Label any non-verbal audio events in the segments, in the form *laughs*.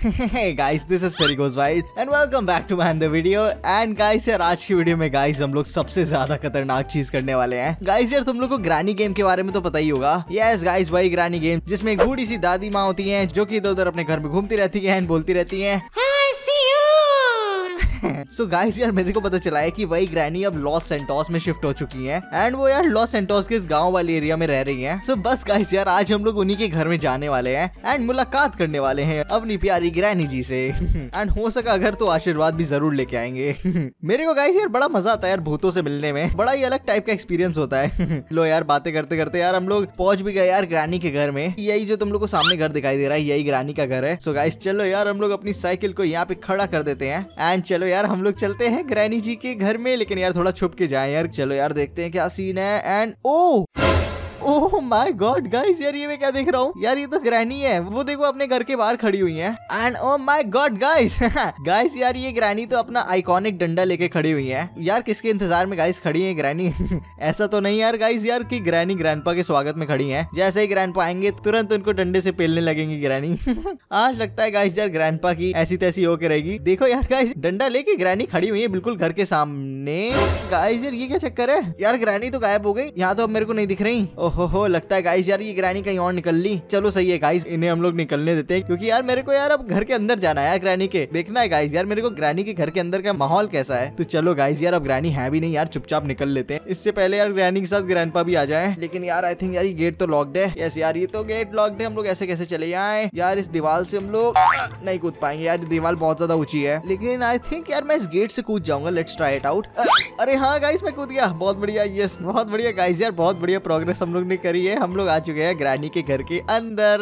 hey guys, this is Perigos Wild and welcome back to my another video. And guys यार आज की video में guys हम लोग सबसे ज्यादा खतरनाक चीज करने वाले हैं। Guys यार तुम लोग को ग्रानी गेम के बारे में तो पता ही होगा। Yes guys भाई ग्रानी गेम जिसमें एक बूढ़ी सी दादी माँ होती हैं जो कि इधर उधर अपने घर में घूमती रहती है एंड बोलती रहती है *laughs* सो गाइस यार मेरे को पता चला है कि वही ग्रैनी अब लॉस सेंटोस में शिफ्ट हो चुकी है एंड वो यार लॉस सेंटोस के इस गाँव वाले एरिया में रह रही है सो so बस गाइस यार आज हम लोग उन्हीं के घर में जाने वाले हैं एंड मुलाकात करने वाले हैं अपनी प्यारी ग्रैनी जी से एंड *laughs* हो सका अगर तो आशीर्वाद भी जरूर लेके आएंगे *laughs* मेरे को गाइस यार बड़ा मजा आता है यार भूतों से मिलने में बड़ा ही अलग टाइप का एक्सपीरियंस होता है *laughs* लो यार बातें करते करते यार हम लोग पहुंच भी गए यार ग्रानी के घर में यही जो तुम लोग को सामने घर दिखाई दे रहा है यही ग्रानी का घर है सो गाइस चलो यार हम लोग अपनी साइकिल को यहाँ पे खड़ा कर देते हैं एंड चलो यार हम हम लोग चलते हैं ग्रैनी जी के घर में लेकिन यार थोड़ा छुप के जाए यार चलो यार देखते हैं क्या सीन है and oh oh! Oh my God guys यार ये मैं क्या देख रहा हूँ यार ये तो ग्रैनी है वो देखो अपने घर के बाहर खड़ी हुई है and oh my God guys guys यार ये ग्रैनी तो अपना आइकॉनिक डंडा लेके खड़ी हुई है यार किसके इंतजार में गाइस खड़ी है ग्रैनी *laughs* ऐसा तो नहीं यार गाइस यार की ग्रैनी ग्रैंडपा के स्वागत में खड़ी है जैसे ही ग्रैंडपा आएंगे तुरंत उनको डंडे से पेलने लगेंगी ग्रैनी *laughs* आज लगता है गाइस यार ग्रैंडपा की ऐसी तैसी होके रहेगी देखो यार गाइस डंडा लेके ग्रैनी खड़ी हुई है बिल्कुल घर के सामने गाइस यार ये क्या चक्कर है यार ग्रैनी तो गायब हो गई यहाँ तो अब मेरे को नहीं दिख रही ओहो हो लगता है गाइस यार ये ग्रैनी कहीं और निकल ली चलो सही है गाइस इन्हें हम लोग निकलने देते हैं क्योंकि यार मेरे को यार अब घर के अंदर जाना है ग्रैनी के देखना है गाइस यार मेरे को ग्रैनी के घर के अंदर का माहौल कैसा है तो चलो गाइस यार अब ग्रैनी है भी नहीं यार चुपचाप निकल लेते हैं इससे पहले यार ग्रैनी के साथ ग्रैंडपा भी आ जाए लेकिन यार आई थिंक यार ये गेट तो लॉक्ड है यस यार ये तो गेट लॉक्ड है हम लोग ऐसे कैसे चले आए यार इस दीवार से हम लोग नहीं कूद पाएंगे यार दीवार बहुत ज्यादा ऊंची है लेकिन आई थिंक यार मैं इस गेट से कूद जाऊंगा लेट्स ट्राई इट आउट अरे हाँ गाइस मैं कूद गया बहुत बढ़िया यस बहुत बढ़िया गाइस यार बहुत बढ़िया प्रोग्रेस हम लोग लोग ने करी है हम लोग आ चुके हैं ग्रानी के घर के अंदर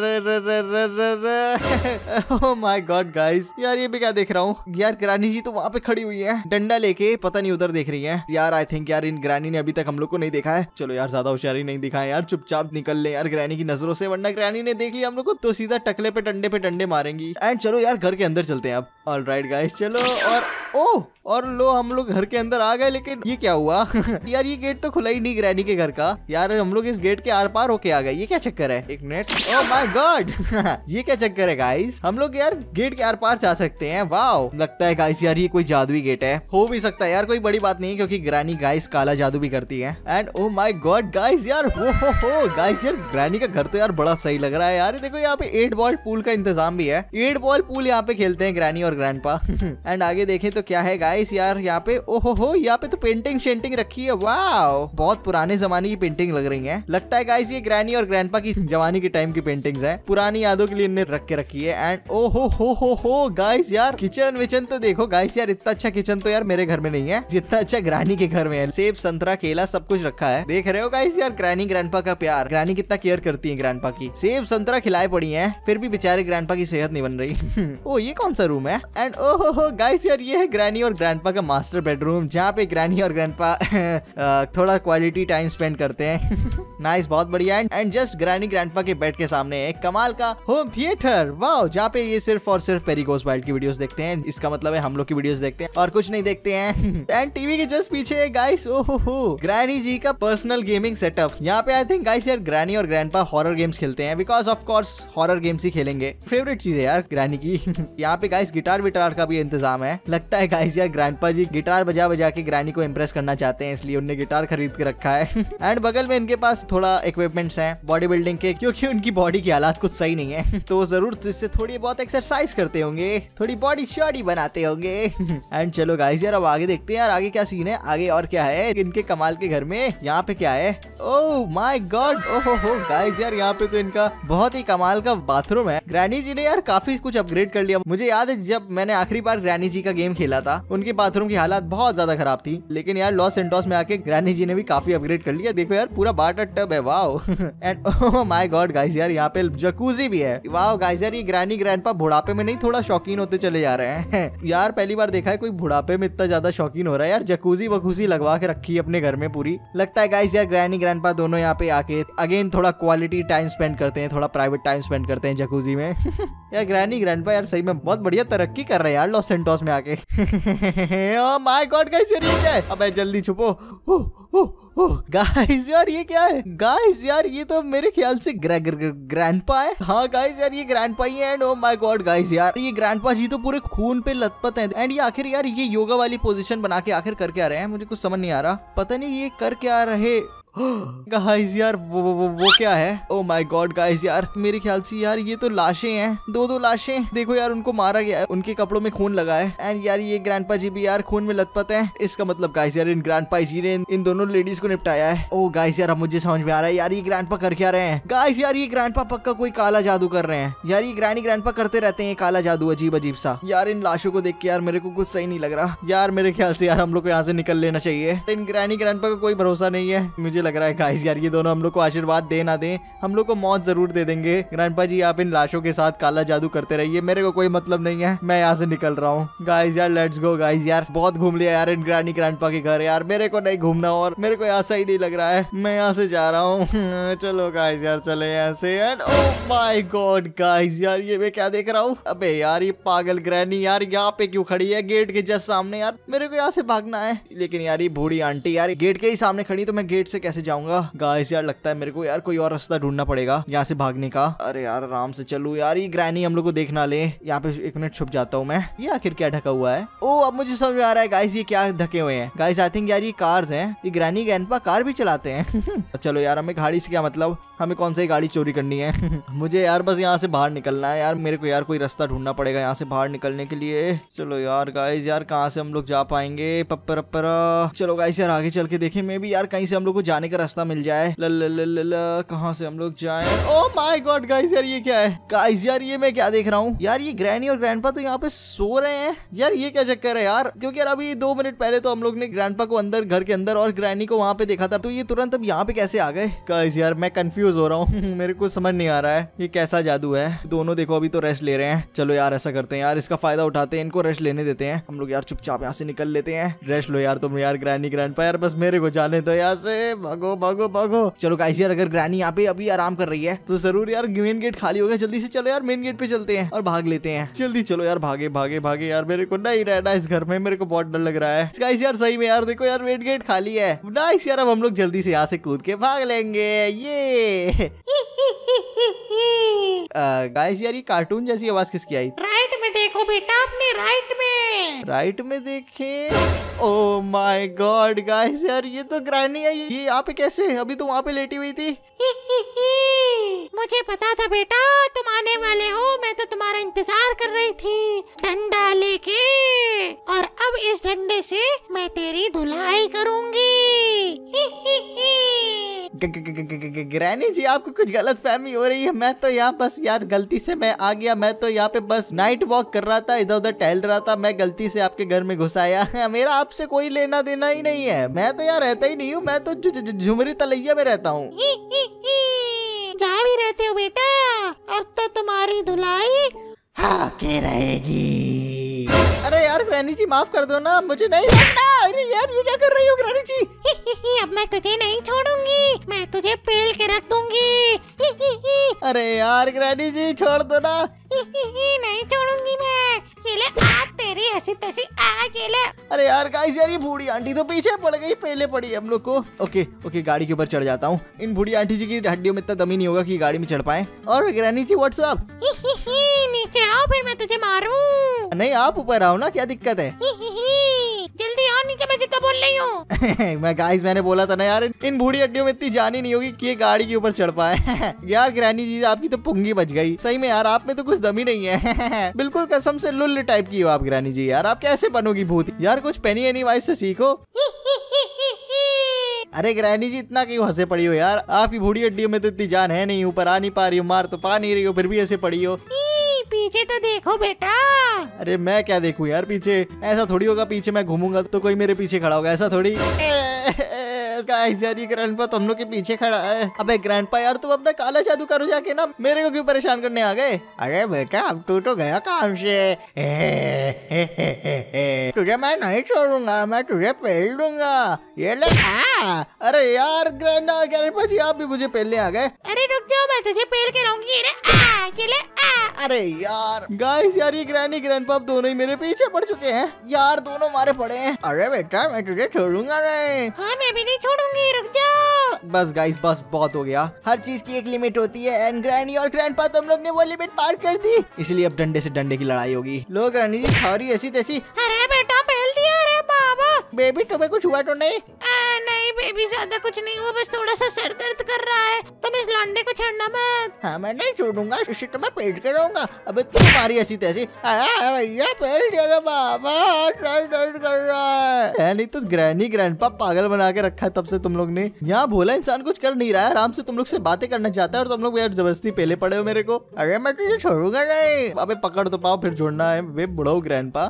माई गॉड गाइस यार ये भी क्या देख रहा हूँ यार ग्रानी जी तो वहाँ पे खड़ी हुई है डंडा लेके पता नहीं उधर देख रही है यार आई थिंक यार इन ग्रानी ने अभी तक हम लोग को नहीं देखा है चलो यार ज्यादा होशियारी नहीं दिखाए यार चुपचाप निकल ले यार ग्रानी की नजरों से वरना ग्रानी ने देख लिया हम लोग को तो सीधा टकले पे डंडे पे डंडे मारेंगी एंड चलो यार घर के अंदर चलते हैं अब ऑल राइट गाइस चलो और ओह और लो हम लोग घर के अंदर आ गए लेकिन ये क्या हुआ *laughs* यार ये गेट तो खुला ही नहीं ग्रैनी के घर का यार हम लोग इस गेट के आर पार होके आ गए ये क्या चक्कर है एक मिनट ओह माय गॉड ये क्या चक्कर है गाइस हम लोग यार गेट के आर पार जा सकते हैं वाओ लगता है गाइस यार ये कोई जादुई गेट है हो भी सकता है यार कोई बड़ी बात नहीं है क्यूँकी ग्रैनी गाइस काला जादू भी करती है and oh my God guys यार हो हो गाइस यार ग्रैनी का घर तो यार बड़ा सही लग रहा है यार देखो यहाँ पे एट बॉल पूल का इंतजाम भी है एट बॉल पूल यहाँ पे खेलते हैं ग्रैनी और ग्रैंड एंड *laughs* आगे देखे तो क्या है गाइस यार यहाँ पे ओहो हो यहाँ पे तो पेंटिंग शेंटिंग रखी है वाह बहुत पुराने जमाने की पेंटिंग लग रही है लगता है गाइस ये ग्रैनी और ग्रैंडपा की जवानी के टाइम की पेंटिंग्स है पुरानी यादों के लिए इन्हें रख के रखी है एंड ओहो हो हो हो गाइस यार किचन विचन तो देखो गाइस यार इतना अच्छा किचन तो यार मेरे घर में नहीं है जितना अच्छा ग्रानी के घर में है सेब संतरा केला सब कुछ रखा है देख रहे हो गाइस यार ग्रैनी ग्रैंडपा का प्यार ग्रानी कितना केयर करती है ग्रैंडपा की सेब संतरा खिलाए पड़ी है फिर भी बेचारे ग्रैंडपा की सेहत नहीं बन रही *laughs* ओ ये कौन सा रूम है एंड ओ हो गाइस यार ये है ग्रैनी और ग्रैंडपा का मास्टर बेडरूम जहाँ पे ग्रैनी और ग्रैंडपा *laughs* थोड़ा क्वालिटी टाइम स्पेंड करते हैं नाइस *laughs* बहुत बढ़िया and and just granny grandpa के बेड के सामने एक कमाल का होम थिएटर वाह जहाँ पे ये सिर्फ और सिर्फ पेरिगोस वाइल्ड की वीडियोस देखते हैं इसका मतलब है हम लोग की वीडियोस देखते हैं और कुछ नहीं देखते हैं एंड *laughs* टीवी के जस्ट पीछे गाइस हो ग्रैनी जी का पर्सनल गेमिंग सेटअप यहाँ पे आई थिंक गाइस यार ग्रैनी और ग्रैंडपा हॉरर गेम्स खेलते हैं because of course horror games ही खेलेंगे फेवरेट चीज है यार ग्रैनी की यहाँ पे गाइस गिटार विटार का भी इंतजाम है लगता लगता है गाइस यार ग्रैंडपा जी गिटार बजा बजा के ग्रैनी को इम्प्रेस करना चाहते हैं इसलिए उनने गिटार खरीद के रखा है एंड *laughs* बगल में इनके पास थोड़ा इक्विपमेंट्स हैं बॉडी बिल्डिंग के क्योंकि उनकी बॉडी की हालात कुछ सही नहीं है *laughs* तो जरूर इससे थोड़ी बहुत एक्सरसाइज करते होंगे थोड़ी बॉडी शॉडी बनाते होंगे एंड *laughs* चलो गाइस यार अब आगे देखते हैं यार आगे क्या सीन है आगे और क्या है इनके कमाल के घर में यहाँ पे क्या है ओ माई गॉड ओहो हो गाइस यार यहाँ पे तो इनका बहुत ही कमाल का बाथरूम है ग्रैनी जी ने यार काफी कुछ अपग्रेड कर लिया मुझे याद है जब मैंने आखिरी बार ग्रैनी जी का गेम खेला खेला था उनके बाथरूम की हालत बहुत ज्यादा खराब थी लेकिन यार लॉस एंडोस में आके ग्रैनी जी ने भी काफी अपग्रेड कर लिया देखो यार पूरा बाटर टब है wow and oh my God guys यार यहाँ पे जकूजी भी है वाओ गाइस यार ये ग्रैनी ग्रैंडपा बुढ़ापे में नहीं थोड़ा शौकीन होते चले जा रहे हैं *laughs* यार पहली बार देखा है कोई बुढ़ापे में इतना ज्यादा शौकीन हो रहा है यार जकूजी वकूजी लगवा के रखी है अपने घर में पूरी लगता है गाइस यार ग्रैनी ग्रैंडपा दोनों यहाँ पे आके अगेन थोड़ा क्वालिटी टाइम स्पेंड करते हैं थोड़ा प्राइवेट टाइम स्पेंड करते हैं जकूजी में *laughs* यार ग्रैनी ग्रैंडपा यार सही में बहुत बढ़िया तरक्की कर रहे हैं यार लॉस एंटोस में आके माय गॉड गाइस ये क्या है अबे जल्दी छुपो गाइस oh, oh, oh, यार ये क्या है गाइस यार ये तो मेरे ख्याल से ग्र, ग्रैंडपा है हाँ गाइस यार ये ग्रैंडपा ही है and oh my God guys यार ये ग्रैंडपा जी तो पूरे खून पे लतपत हैं एंड ये आखिर यार ये योगा वाली पोजीशन बना के आखिर करके आ रहे हैं मुझे कुछ समझ नहीं आ रहा पता नहीं ये कर क्या रहे गाइस *gasps* यार वो वो वो, क्या है ओ माय गॉड गाइस यार मेरे ख्याल से यार ये तो लाशें हैं दो दो लाशें देखो यार उनको मारा गया है उनके कपड़ों में खून लगा है एंड यार ये ग्रैंडपा जी भी यार खून में लतपत हैं इसका मतलब गाइस यार इन ग्रैंडपा जी ने इन दोनों लेडीज को निपटाया है ओ oh, गाइस यार अब मुझे समझ में आ रहा है यार ये ग्रैंडपा कर क्या रहे हैं गाइस यार ये ग्रैंडपा पक्का कोई काला जादू कर रहे हैं यार ये ग्रैंड ग्रैंडपा करते रहते हैं काला जादू अजीब अजीब सा यार इन लाशों को देख के यार मेरे को कुछ सही नहीं लग रहा यार मेरे ख्याल से यार हम लोग को यहाँ से निकल लेना चाहिए इन ग्रैनी ग्रैंडपा का कोई भरोसा नहीं है मुझे लग रहा है गाइस यार ये दोनों हम लोग को आशीर्वाद दे ना दें हम लोग को मौत जरूर दे देंगे ग्रैंडपा जी आप इन लाशों के साथ काला जादू करते रहिए मेरे को कोई मतलब नहीं है मैं यहाँ से निकल रहा हूँ गाइस यार लेट्स गो गाइस यार बहुत घूम लिया यार इन ग्रैंडी ग्रैंडपा के घर यार मेरे को नहीं घूमना और मेरे को यहाँ सही नहीं लग रहा है मैं यहाँ से जा रहा हूँ *laughs* चलो गाइस यार चले यहाँ से माई गॉड गाइस यार ये मैं क्या देख रहा हूँ अबे यार ये पागल ग्रैनी यार यहाँ पे क्यों खड़ी है गेट के जस्ट सामने यार मेरे को यहाँ से भागना है लेकिन यार ये बूढ़ी आंटी यार गेट के ही सामने खड़ी तो मैं गेट से कैसे जाऊंगा गाइस यार लगता है मेरे को यार कोई और रास्ता ढूंढना पड़ेगा यहाँ से भागने का अरे यार आराम से चलू यार ये ग्रैनी हम लोग को देखना ले यहाँ पे एक मिनट छुप जाता हूँ मैं ये आखिर क्या ढका हुआ है ओ अब मुझे समझ आ रहा है गाइस ये क्या ढके हुए हैं गाइस आई थिंक यार ये कार्स है ये ग्रैनी गैनपा कार भी चलाते हैं *laughs* चलो यार हमें गाड़ी से क्या मतलब हमें कौन सी गाड़ी चोरी करनी है *laughs* मुझे यार बस यहाँ से बाहर निकलना है यार मेरे को यार कोई रास्ता ढूंढना पड़ेगा यहाँ से बाहर निकलने के लिए चलो यार गाइस यार कहाँ से हम लोग जा पाएंगे पप्पर चलो गाइस यार आगे चल के देखें मे भी यार कहीं से हम लोग को जा जाने का रास्ता मिल जाए कहा से हम लोग जाए ओ माई गॉड गाइज यार ये क्या है गाइज यार ये मैं क्या देख रहा हूँ यार ये ग्रैनी और ग्रैंड तो यहाँ पे सो रहे हैं यार ये क्या चक्कर है यार क्योंकि यार अभी दो मिनट पहले तो हम लोग ने ग्रैंड को अंदर घर के अंदर और ग्रैनी को वहाँ पे देखा था तो ये तुरंत अब यहाँ पे कैसे आ गए गाइज यार मैं कंफ्यूज हो रहा हूँ *laughs* मेरे को समझ नहीं आ रहा है ये कैसा जादू है दोनों देखो अभी तो रेस्ट ले रहे हैं चलो यार ऐसा करते हैं यार इसका फायदा उठाते हैं इनको रेस्ट लेने देते हैं हम लोग यार चुपचाप यहाँ से निकल लेते हैं रेस्ट लो यार तुम यार ग्रैनी ग्रैंड यार बस मेरे को जाने दो यहाँ से भागो भागो भागो चलो गाइस यार अगर ग्रैनी यहाँ पे अभी आराम कर रही है तो जरूर यार मेन गेट खाली होगा जल्दी से चलो यार मेन गेट पे चलते हैं और भाग लेते हैं जल्दी चलो यार भागे भागे भागे यार मेरे को नहीं रहना इस घर में मेरे को बहुत डर लग रहा है गाइस यार सही में यार देखो यार मेन गेट खाली है नाइस यार अब हम लोग जल्दी से यहाँ से कूद के भाग लेंगे ये गाइस *laughs* uh, यार ये कार्टून जैसी आवाज किसकी आई राइट में देखो बेटा अपने राइट में राइट में देखें ओ माय गॉड गाइस यार ये तो ग्रैनी है ये यहाँ पे कैसे अभी तो वहाँ पे लेटी हुई थी *laughs* मुझे पता था बेटा तुम आने वाले हो मैं तो तुम्हारा इंतजार कर रही थी डंडा लेके और अब इस डंडे से मैं तेरी धुलाई करूंगी ही *laughs* ही ही। ग्रैनी जी आपको कुछ गलत फहमी हो रही है मैं तो यहाँ बस यार गलती से मैं आ गया मैं तो यहाँ पे बस नाइट वॉक कर रहा था इधर उधर टहल रहा था मैं गलती से आपके घर में घुस आया *laughs* मेरा आपसे कोई लेना देना ही नहीं है मैं तो यहाँ रहता ही नहीं हूँ मैं तो झुमरी तलैया में रहता हूँ जहाँ भी रहते हो बेटा अब तो तुम्हारी धुलाई हाके रहेगी अरे यार ग्रैनी जी माफ कर दो ना मुझे नहीं लगता अरे यार ये क्या कर रही हो ग्रैनी जी *laughs* अब मैं तुझे नहीं छोड़ूंगी मैं तुझे पेल के रख दूंगी *laughs* अरे यार ग्रैनी जी छोड़ दो ना *laughs* नहीं छोड़ूंगी मैं ये ले आ तेरी हंसी तसी आ ये ले अरे यार गाइस यार ये बूढ़ी आंटी तो पीछे पड़ गई पहले पड़ी हम लोग को ओके ओके गाड़ी के ऊपर चढ़ जाता हूँ इन बूढ़ी आंटी जी की हड्डियों में इतना दमी नहीं होगा कि गाड़ी में चढ़ पाए और ग्रैनी जी व्हाट्सअप नीचे आओ फिर मैं तुझे मारू नहीं आप ऊपर आओ ना क्या दिक्कत है रही हूँ *laughs* मैं गाइस मैंने बोला था ना यार इन बूढ़ी हड्डियों में इतनी जानी नहीं होगी कि ये गाड़ी के ऊपर चढ़ पाए *laughs* यार ग्रैनी जी आपकी तो पुंगी बच गई सही में यार आप में तो कुछ दमी नहीं है *laughs* बिल्कुल कसम से लुल्ल टाइप की हो आप ग्रैनी जी यार आप कैसे बनोगी भूत यार कुछ है एनी वाइज से सीखो अरे ग्रैनी जी इतना क्यों हंसे पड़ी हो यार आपकी बूढ़ी हड्डियों में तो इतनी जान है नहीं ऊपर आ नहीं पा रही हो मार तो पा नहीं रही हो फिर भी ऐसे पड़ी हो पीछे तो देखो बेटा अरे मैं क्या देखू यार पीछे ऐसा थोड़ी होगा पीछे मैं घूमूंगा तो कोई मेरे पीछे खड़ा होगा ऐसा थोड़ी ग्रैंडपा तुम तो लोग के पीछे खड़ा है अबे ग्रैंडपा यार तुम अपना काला जादू करो जाके ना मेरे को क्यों परेशान करने आ गए अरे बेटा अब तू तो गया काम से तुझे मैं नहीं छोड़ूंगा मैं तुझे पहल दूंगा ये ले हाँ। अरे यार ग्रैंडपा जी आप भी मुझे पहले आ गए अरे रुक जाओ मैं तुझे पहल के रहूंगी ये ले हाँ, अरे यार गाइस यार ये ग्रैनी ग्रैंड पाप दोनों ही मेरे पीछे पड़ चुके हैं यार दोनों मारे पड़े हैं अरे बेटा मैं तुझे छोड़ूंगा नहीं हाँ मैं भी नहीं छोड़ूंगी रुक जाओ बस गाइस बस बहुत हो गया हर चीज की एक लिमिट होती है एंड ग्रैनी और ग्रैंड पा तुम लोग ने वो लिमिट पार कर दी इसलिए अब डंडे से डंडे की लड़ाई होगी लो ग्रैनी जी थारी ऐसी तैसी अरे बेटा पहल दिया अरे बाबा बेबी तुम्हें कुछ हुआ तो नहीं नहीं बेबी ज्यादा कुछ नहीं हुआ बस थोड़ा सा सर दर्द कर रहा है तुम इस लौंडे को छेड़ना मत हाँ मैं नहीं छोड़ूंगा तो मैं पेट के रहूंगा अबे तुम्हारी ऐसी तैसी भैया पेट बाबा दर्द कर रहा है नहीं तो ग्रैनी ग्रैंडपा पागल बना के रखा है तब से तुम लोग ने यहाँ बोला इंसान कुछ कर नहीं रहा है आराम से तुम लोग से बातें करना चाहता है और तुम लोग यार जबरदस्ती पहले पड़े हो मेरे को अरे मैं तुझे छोड़ूंगा नहीं अबे पकड़ तो पाओ फिर छोड़ना है वे grandpa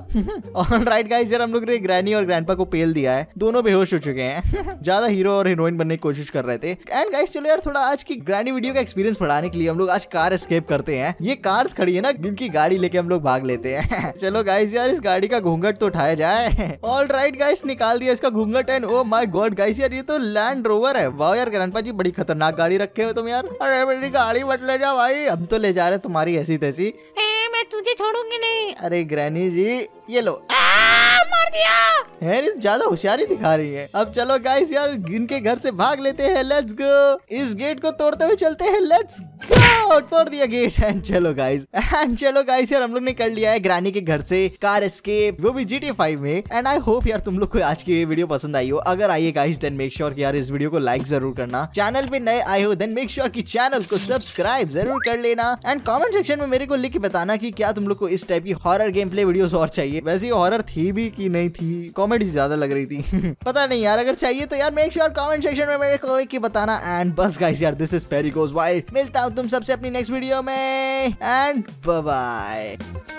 all right guys यार हम लोग ने ग्रैनी और ग्रैंडपा को पेल दिया है दोनों बेहोश हो चुके हैं *laughs* ज्यादा हीरो और हीरोइन बनने की कोशिश कर रहे थे एंड गाइस चलो यार थोड़ा आज की ग्रैंडी वीडियो का एक्सपीरियंस बढ़ाने के लिए हम लोग आज कार स्केप करते हैं ये कार्स खड़ी है ना जिनकी गाड़ी लेके हम लोग भाग लेते हैं *laughs* चलो गाइस यार इस गाड़ी का घूंघट तो उठाया जाए ऑल राइट गाइस निकाल दिया इसका घूंघट and oh my God guys यार ये तो लैंड रोवर है वाह यार ग्रैंडपा जी बड़ी खतरनाक गाड़ी रखे हो तुम यार अरे मेरी गाड़ी मत ले जाओ भाई हम तो ले जा रहे तुम्हारी ऐसी तैसी मैं तुझे छोड़ूंगी नहीं अरे ग्रैनी जी ये लो हैरिस ज्यादा होशियारी दिखा रही है अब चलो गाइस यार इनके घर से भाग लेते हैं लेट्स गो इस गेट को तोड़ते हुए चलते हैं लेट्स गो हाँ, तोड़ दिया गेट एंड चलो गाइस एंड चलो गाइस यार हम लोग ने कर लिया है ग्रानी के घर से कार एस्केप वो भी जी फाइव में एंड आई होप यार तुम लोग को आज की वीडियो पसंद आई हो अगर आई है गाइस देन मेक श्योर यार इस वीडियो को लाइक जरूर करना चैनल पे नए आए हो देन मेक श्योर की चैनल को सब्सक्राइब जरूर कर लेना एंड कॉमेंट सेक्शन में मेरे को लिख के बताना की क्या तुम लोग को इस टाइप की हॉरर गेम प्ले वीडियो और चाहिए वैसे हॉरर थी भी की नहीं थी कॉमेडी ज्यादा लग रही थी *laughs* पता नहीं यार अगर चाहिए तो यार मेक श्योर कॉमेंट सेक्शन में मेरे को लिख के बताना एंड बस गाइस यार दिस इज गोज वाइल्ड मिलता हूँ तुम सबसे अपनी नेक्स्ट वीडियो में एंड बाय